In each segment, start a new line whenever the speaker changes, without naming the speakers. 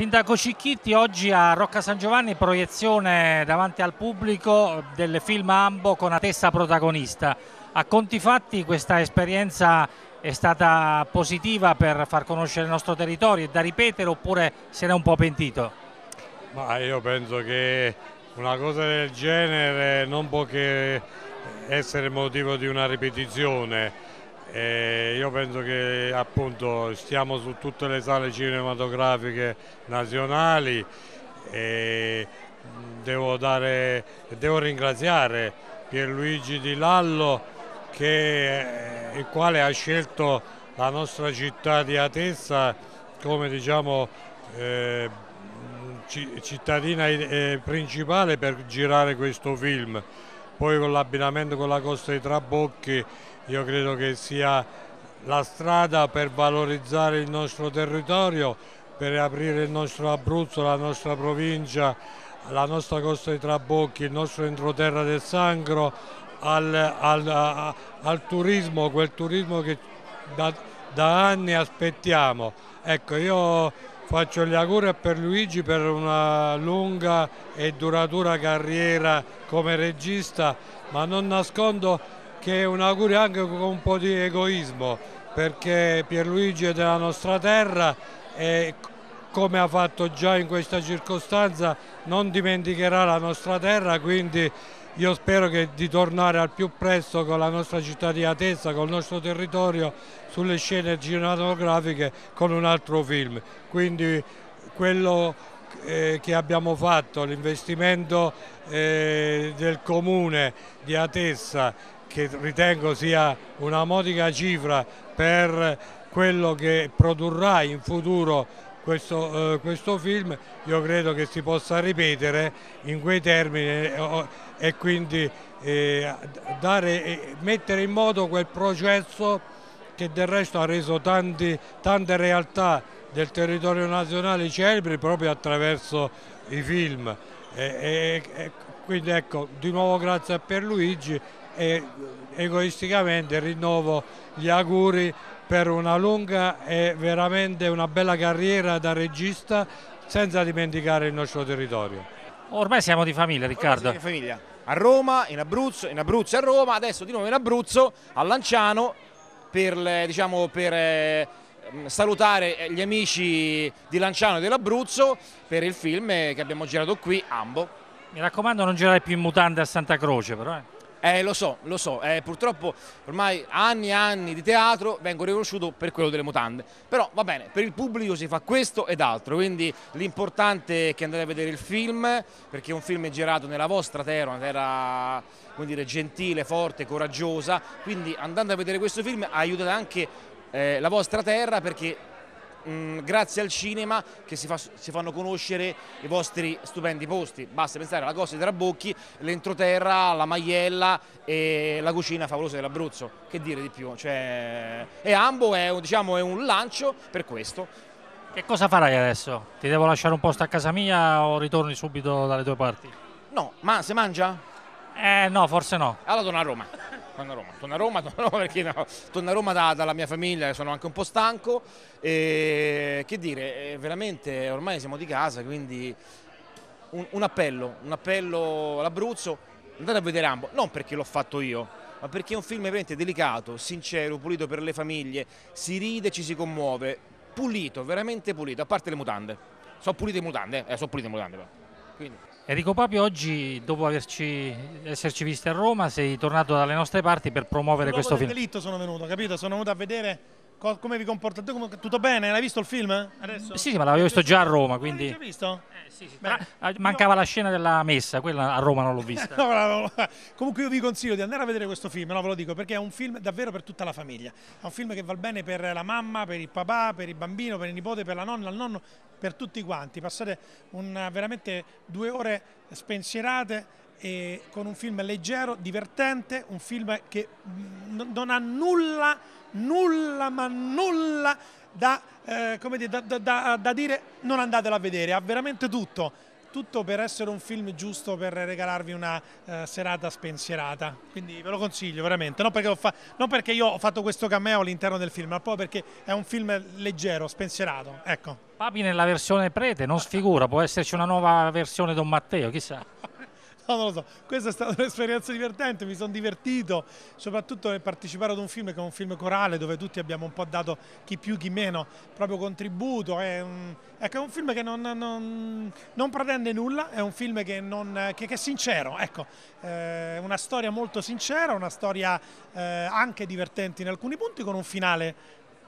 Sindaco Cicchitti oggi a Rocca San Giovanni proiezione davanti al pubblico del film Ambo con la testa protagonista. A conti fatti questa esperienza è stata positiva per far conoscere il nostro territorio, è da ripetere oppure se ne è un po' pentito?
Ma io penso che una cosa del genere non può che essere motivo di una ripetizione e io penso che appunto stiamo su tutte le sale cinematografiche nazionali e devo, dare, devo ringraziare Pierluigi Di Lallo che, il quale ha scelto la nostra città di Atessa come diciamo eh, cittadina eh, principale per girare questo film poi con l'abbinamento con la Costa dei Trabocchi io credo che sia la strada per valorizzare il nostro territorio, per aprire il nostro Abruzzo, la nostra provincia, la nostra costa dei Trabocchi, il nostro entroterra del Sangro, al, al, a, al turismo, quel turismo che da, da anni aspettiamo. Ecco, io faccio gli auguri per Luigi per una lunga e duratura carriera come regista, ma non nascondo che è un augurio anche con un po' di egoismo perché Pierluigi è della nostra terra e come ha fatto già in questa circostanza non dimenticherà la nostra terra quindi io spero che di tornare al più presto con la nostra città di Atessa, con il nostro territorio sulle scene cinematografiche con un altro film quindi quello eh, che abbiamo fatto, l'investimento eh, del comune di Atessa che ritengo sia una modica cifra per quello che produrrà in futuro questo, eh, questo film, io credo che si possa ripetere in quei termini eh, e, quindi eh, dare, eh, mettere in moto quel processo che del resto ha reso tanti, tante realtà del territorio nazionale celebri proprio attraverso i film. E, e, quindi ecco, di nuovo grazie per Luigi e egoisticamente rinnovo gli auguri per una lunga e veramente una bella carriera da regista senza dimenticare il nostro territorio.
Ormai siamo di
famiglia Riccardo. Ormai siamo Di famiglia. A
Roma, in Abruzzo, in Abruzzo e a Roma, adesso di nuovo in Abruzzo, a Lanciano per, diciamo, per eh, mm, salutare eh, gli amici di Lanciano e dell'Abruzzo per il film eh, che abbiamo girato qui, Ambo. Mi raccomando non girare più in mutande a Santa Croce però. Eh. Eh, lo so, lo so, eh, purtroppo ormai anni e anni di teatro vengo riconosciuto per quello delle mutande, però va bene, per il pubblico si fa questo ed altro, quindi l'importante è che andate a vedere il film, perché è un film girato nella vostra terra, una terra come dire, gentile, forte, coraggiosa, quindi andando a vedere questo film aiutate anche eh, la vostra terra perché mh, mm, grazie al cinema che si, fa, si, fanno conoscere i vostri stupendi posti. Basta pensare alla cosa dei Trabocchi, l'entroterra, la maiella e la cucina favolosa dell'Abruzzo. Che dire di più? Cioè, e Ambo è, diciamo, è un lancio per questo. Che cosa
farai adesso? Ti devo lasciare un posto a casa mia o ritorni subito dalle tue parti?
No, ma si mangia? Eh no, forse no. Allora torno a Roma. Torno a Roma, torno a Roma, torno a Roma perché no, torno a Roma da, dalla mia famiglia, sono anche un po' stanco. E, che dire, eh, veramente ormai siamo di casa, quindi un, un appello, un appello all'Abruzzo, andate a vedere Rambo, non perché l'ho fatto io, ma perché è un film veramente delicato, sincero, pulito per le famiglie, si ride, ci si commuove, pulito, veramente pulito, a parte le mutande. Sono pulite le mutande, eh, sono pulite le mutande però. Quindi.
Enrico Papi, oggi dopo averci, esserci visti a Roma sei tornato dalle nostre parti per promuovere questo film. Dopo
delitto sono venuto, capito? Sono venuto a vedere Co come vi comportate? Com tutto bene? L'hai visto il film? Adesso? Sì, sì, ma l'avevo visto già a
Roma, quindi... L'hai già
visto? Eh, Beh,
ah, mancava io... la scena della messa, quella a Roma non l'ho vista. no,
no, no. Comunque io vi consiglio di andare a vedere questo film, no, ve lo dico, perché è un film davvero per tutta la famiglia. È un film che va bene per la mamma, per il papà, per il bambino, per il nipote, per la nonna, il nonno, per tutti quanti. Passate un, veramente due ore spensierate eh, con un film leggero, divertente, un film che non ha nulla, nulla ma nulla da, eh, dire, da, da, da dire non andatelo a vedere, ha veramente tutto tutto per essere un film giusto per regalarvi una uh, serata spensierata. Quindi ve lo consiglio veramente, non perché, fa... non perché, io ho fatto questo cameo all'interno del film, ma proprio perché è un film leggero, spensierato. Ecco.
Papi nella versione prete non sfigura, può esserci una nuova versione Don Matteo, chissà
non lo so, questa è stata un'esperienza divertente, mi sono divertito, soprattutto nel partecipare ad un film che è un film corale dove tutti abbiamo un po' dato chi più chi meno proprio contributo, è un, ecco, è un film che non, non, non, pretende nulla, è un film che, non, che, che è sincero, ecco, eh, una storia molto sincera, una storia eh, anche divertente in alcuni punti con un finale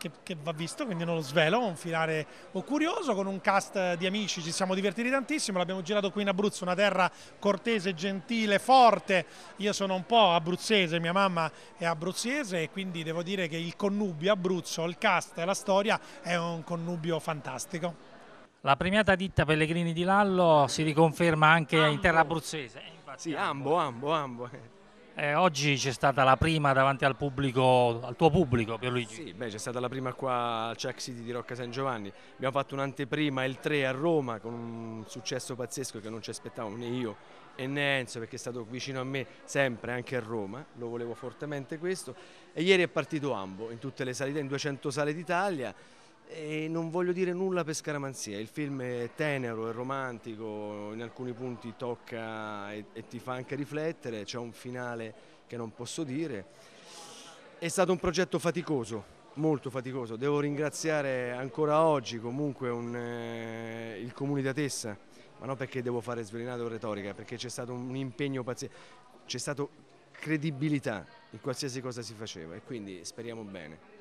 che, che, va visto, quindi non lo svelo, un finale curioso con un cast di amici, ci siamo divertiti tantissimo, l'abbiamo girato qui in Abruzzo, una terra cortese, gentile, forte, io sono un po' abruzzese, mia mamma è abruzzese e quindi devo dire che il connubio Abruzzo, il cast e la storia è un connubio fantastico.
La premiata ditta Pellegrini di Lallo si riconferma anche ambo. in terra abruzzese.
Infatti, sì, ambo, ambo,
ambo. Eh, oggi c'è stata la prima davanti al, pubblico, al tuo pubblico Pierluigi. Sì, beh, c'è stata la prima qua al Chuck City di Rocca San Giovanni. Abbiamo fatto un'anteprima il 3 a Roma con un successo pazzesco che non ci aspettavo né io e né Enzo perché è stato vicino a me sempre anche a Roma, lo volevo fortemente questo. E ieri è partito Ambo in tutte le salite, in 200 sale d'Italia e non voglio dire nulla per Scaramanzia, il film è tenero, è romantico, in alcuni punti tocca e, e ti fa anche riflettere, c'è un finale che non posso dire. È stato un progetto faticoso, molto faticoso. Devo ringraziare ancora oggi comunque un, eh, il comune di Atessa, ma non perché devo fare svelinato retorica, perché c'è stato un impegno paziente, c'è stata credibilità in qualsiasi cosa si faceva e quindi speriamo bene.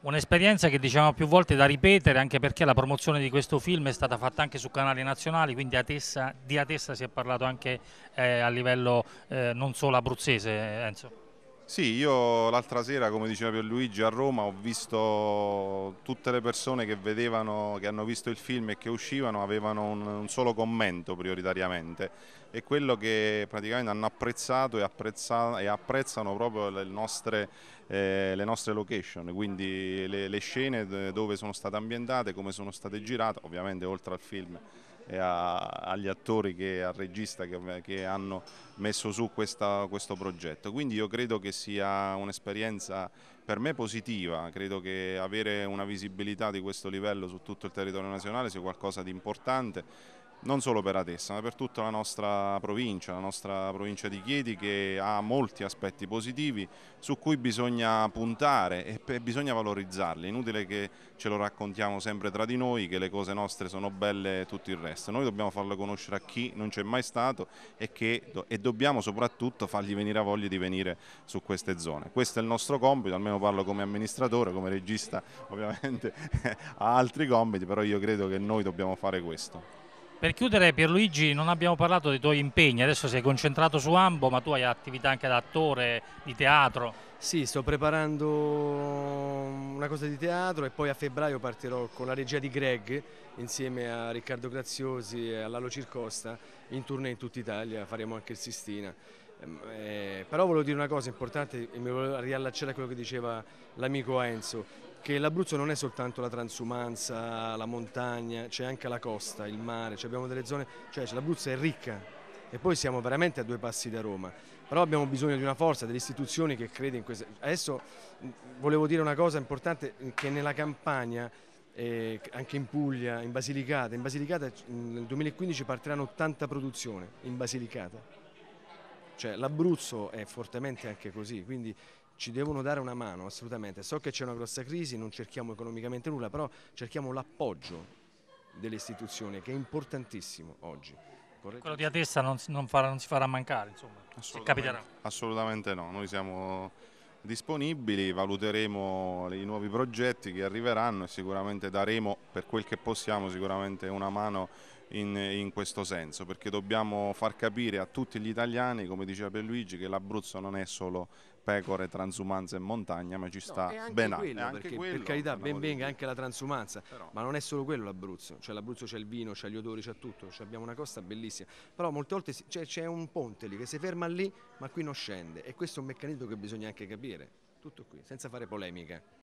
Un'esperienza che diciamo più volte da ripetere anche perché la promozione di questo film è stata fatta anche su canali nazionali, quindi a Tessa, di Atessa si è parlato anche eh, a livello eh, non solo abruzzese, eh, Enzo.
Sì, io l'altra sera, come diceva Pierluigi, a Roma ho visto tutte le persone che vedevano, che hanno visto il film e che uscivano, avevano un, un solo commento prioritariamente e quello che praticamente hanno apprezzato e, apprezza, e apprezzano proprio le nostre, eh, le nostre location, quindi le, le scene dove sono state ambientate, come sono state girate, ovviamente oltre al film a, agli attori, che, al regista che, che hanno messo su questa, questo progetto. Quindi io credo che sia un'esperienza per me positiva, credo che avere una visibilità di questo livello su tutto il territorio nazionale sia qualcosa di importante non solo per Atessa ma per tutta la nostra provincia, la nostra provincia di Chieti che ha molti aspetti positivi su cui bisogna puntare e bisogna valorizzarli, inutile che ce lo raccontiamo sempre tra di noi che le cose nostre sono belle e tutto il resto, noi dobbiamo farle conoscere a chi non c'è mai stato e, che, e dobbiamo soprattutto fargli venire a voglia di venire su queste zone, questo è il nostro compito, almeno parlo come amministratore, come regista ovviamente ha altri compiti, però io credo che noi dobbiamo fare questo.
Per chiudere Pierluigi non abbiamo parlato dei tuoi impegni, adesso sei concentrato su Ambo ma tu hai attività anche da attore, di teatro. Sì, sto
preparando una cosa di teatro e poi a febbraio partirò con la regia di Greg insieme a Riccardo Graziosi e all'Alo Circosta in tournée in tutta Italia, faremo anche il Sistina. Ehm, eh, però volevo dire una cosa importante e mi volevo riallacciare a quello che diceva l'amico Enzo che l'Abruzzo non è soltanto la transumanza, la montagna, c'è anche la costa, il mare, cioè abbiamo delle zone, cioè, cioè l'Abruzzo è ricca e poi siamo veramente a due passi da Roma. Però abbiamo bisogno di una forza, delle istituzioni che crede in queste. Adesso volevo dire una cosa importante che nella campagna eh, anche in Puglia, in Basilicata. In Basilicata nel 2015 partiranno 80 produzioni in Basilicata. Cioè l'Abruzzo è fortemente anche così, quindi ci devono dare una mano assolutamente. So che c'è una grossa crisi, non cerchiamo economicamente nulla, però cerchiamo l'appoggio delle istituzioni
che è importantissimo oggi. Corretto?
Quello di
Adessa non, non, farà, non si farà mancare, insomma, se capiterà.
Assolutamente no, noi siamo disponibili, valuteremo i nuovi progetti che arriveranno e sicuramente daremo per quel che possiamo sicuramente una mano in, in questo senso perché dobbiamo far capire a tutti gli italiani, come diceva Pierluigi, che l'Abruzzo non è solo pecore, transumanza e montagna, ma ci sta no, ben altro. Perché, quello, per carità, ben venga anche la transumanza, però. ma non è solo quello l'Abruzzo, cioè l'Abruzzo c'è il
vino, c'è gli odori, c'è tutto, cioè, abbiamo una costa bellissima, però molte volte c'è un ponte lì che si ferma lì ma qui non scende e questo è un meccanismo che bisogna anche capire, tutto qui, senza fare polemica.